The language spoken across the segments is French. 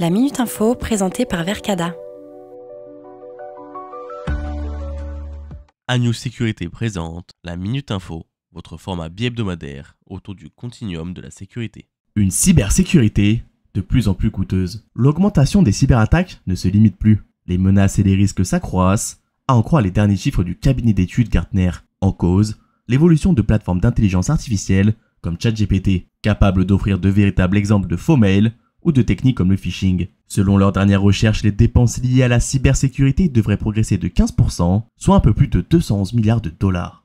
La Minute Info présentée par Vercada. Agnew Sécurité présente la Minute Info, votre format bi-hebdomadaire autour du continuum de la sécurité. Une cybersécurité de plus en plus coûteuse. L'augmentation des cyberattaques ne se limite plus. Les menaces et les risques s'accroissent, à en croire les derniers chiffres du cabinet d'études Gartner. En cause, l'évolution de plateformes d'intelligence artificielle comme ChatGPT, capable d'offrir de véritables exemples de faux mails ou de techniques comme le phishing. Selon leurs dernières recherches, les dépenses liées à la cybersécurité devraient progresser de 15%, soit un peu plus de 211 milliards de dollars.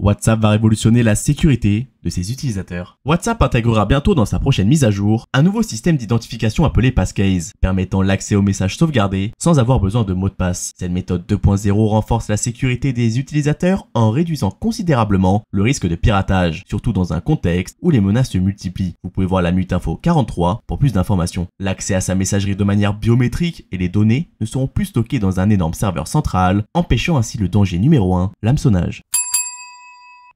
WhatsApp va révolutionner la sécurité de ses utilisateurs. WhatsApp intégrera bientôt dans sa prochaine mise à jour un nouveau système d'identification appelé Passcase, permettant l'accès aux messages sauvegardés sans avoir besoin de mot de passe. Cette méthode 2.0 renforce la sécurité des utilisateurs en réduisant considérablement le risque de piratage, surtout dans un contexte où les menaces se multiplient. Vous pouvez voir la info 43 pour plus d'informations. L'accès à sa messagerie de manière biométrique et les données ne seront plus stockées dans un énorme serveur central, empêchant ainsi le danger numéro 1, l'hameçonnage.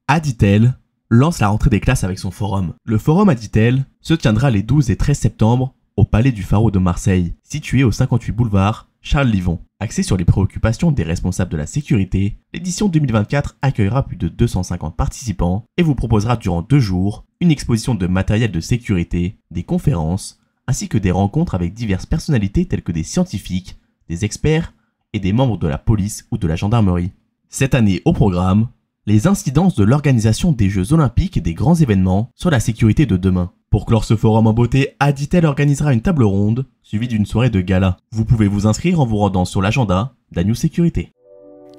Aditel lance la rentrée des classes avec son forum. Le forum Aditel se tiendra les 12 et 13 septembre au Palais du Pharaon de Marseille, situé au 58 boulevard Charles Livon. Axé sur les préoccupations des responsables de la sécurité, l'édition 2024 accueillera plus de 250 participants et vous proposera durant deux jours une exposition de matériel de sécurité, des conférences, ainsi que des rencontres avec diverses personnalités telles que des scientifiques, des experts et des membres de la police ou de la gendarmerie. Cette année au programme, les incidences de l'organisation des Jeux Olympiques et des grands événements sur la sécurité de demain. Pour clore ce forum en beauté, Aditel organisera une table ronde suivie d'une soirée de gala. Vous pouvez vous inscrire en vous rendant sur l'agenda new Sécurité.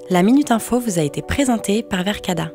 La Minute Info vous a été présentée par Vercada.